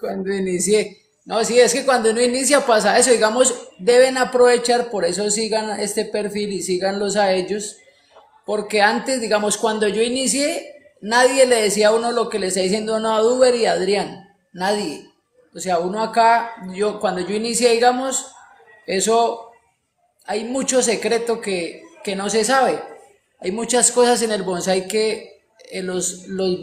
cuando inicié. No, sí, es que cuando uno inicia pasa eso, digamos, deben aprovechar, por eso sigan este perfil y síganlos a ellos, porque antes, digamos, cuando yo inicié, nadie le decía a uno lo que le está diciendo uno a Duber y a Adrián, nadie. O sea, uno acá, yo cuando yo inicié, digamos, eso, hay mucho secreto que, no se sabe. Hay muchas cosas en el bonsai que eh, los, los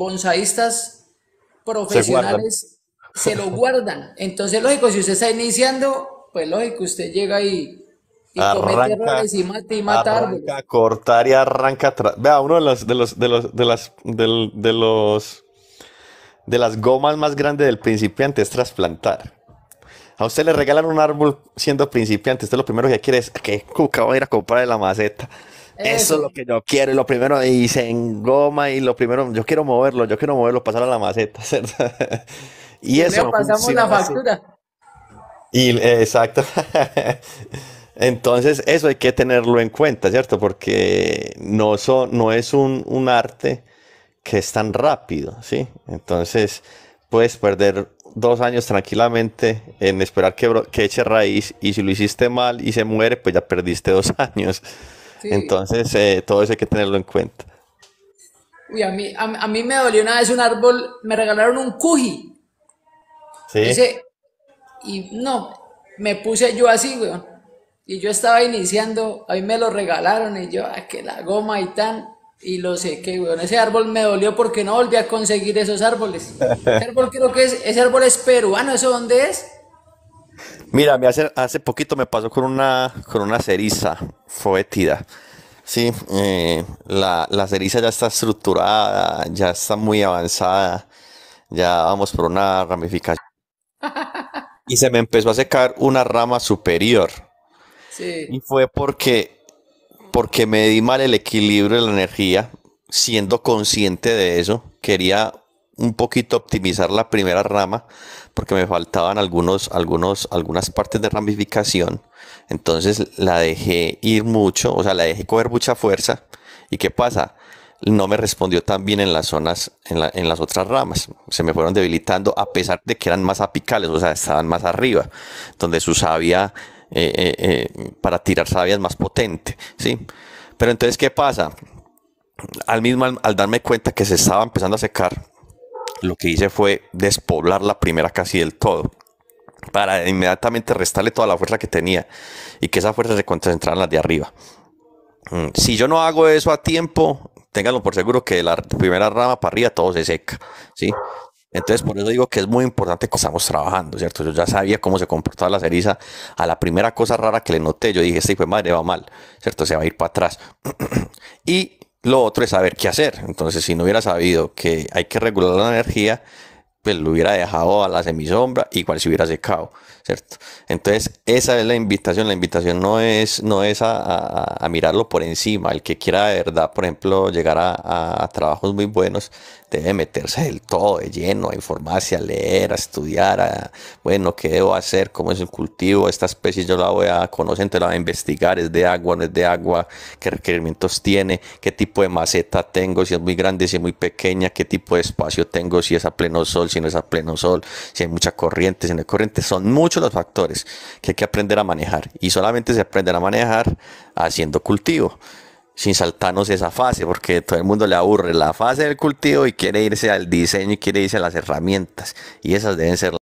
profesionales se lo guardan. Entonces, lógico, si usted está iniciando, pues lógico, usted llega y, y arranca, y mata y arranca, a cortar y arranca atrás. Vea, uno de los, de los, de los, de las, de, los, de las gomas más grandes del principiante es trasplantar. A usted le regalan un árbol siendo principiante. Usted lo primero que quiere es ah, que cuca va a ir a comprar la maceta. Eso. es lo que yo quiero. lo primero, y se engoma. Y lo primero, yo quiero moverlo, yo quiero moverlo, pasar a la maceta. Y, eso le pasamos la factura. Y, exacto. Entonces, eso hay que tenerlo en cuenta, ¿cierto? Porque no, no es un, arte que es tan rápido, ¿sí? Entonces, puedes perder dos años tranquilamente en esperar que, que eche raíz y si lo hiciste mal y se muere, pues ya perdiste dos años. Entonces, eh, todo eso hay que tenerlo en cuenta. Uy, a mí, a mí me dolió una vez un árbol, me regalaron un cuji y no, me puse yo así, weón, Y yo estaba iniciando, ahí me lo regalaron y yo, ah, que la goma y tan, y lo sé que, weón. Ese árbol me dolió porque no volví a conseguir esos árboles. Ese árbol creo que es, ese árbol es peruano, ¿eso dónde es? Mira, me hace, hace poquito me pasó con una, con una ceriza foetida. Sí, eh, la, la ceriza ya está estructurada, ya está muy avanzada, ya vamos por una ramificación y se me empezó a secar una rama superior. Sí. Y fue porque, porque me di mal el equilibrio de la energía, siendo consciente de eso, quería un poquito optimizar la primera rama porque me faltaban algunos, algunos, algunas partes de ramificación. Entonces la dejé ir mucho, o sea, la dejé coger mucha fuerza. ¿Y qué pasa? no me respondió tan bien en las zonas, en, las otras ramas. Se me fueron debilitando a pesar de que eran más apicales, o sea, estaban más arriba, donde su savia, eh, eh, eh, para tirar savia es más potente, ¿sí? Pero entonces, ¿qué pasa? Al mismo, al, darme cuenta que se estaba empezando a secar, lo que hice fue despoblar la primera casi del todo para inmediatamente restarle toda la fuerza que tenía y que esa fuerza se concentrara en las de arriba. Mm, si yo no hago eso a tiempo, ténganlo por seguro que la primera rama para arriba todo se seca, ¿sí? Entonces, por eso digo que es muy importante que estamos trabajando, ¿cierto? Yo ya sabía cómo se comportaba la ceriza. A la primera cosa rara que le noté, yo dije, este hijo de madre va mal, ¿cierto? Se va a ir para atrás. y lo otro es saber qué hacer. Entonces, si no hubiera sabido que hay que regular la energía, pues lo hubiera dejado a la semisombra, igual se hubiera secado, ¿cierto? Entonces, esa es la invitación, la invitación no es, no es a, mirarlo por encima, el que quiera de verdad, por ejemplo, llegar a, trabajos muy buenos, debe meterse del todo, de lleno, a informarse, a leer, a estudiar, a, bueno, ¿qué debo hacer? ¿Cómo es el cultivo? Esta especie yo la voy a conocer, te la voy a investigar, es de agua, no es de agua, qué requerimientos tiene, qué tipo de maceta tengo, si es muy grande, si es muy pequeña, qué tipo de espacio tengo, si es a pleno sol, si no es a pleno sol, si hay mucha corriente, si no hay corriente. Son muchos los factores que hay que aprender a manejar y solamente se aprenden a manejar haciendo cultivo. Sin saltarnos esa fase, porque todo el mundo le aburre la fase del cultivo y quiere irse al diseño y quiere irse a las herramientas. Y esas deben ser las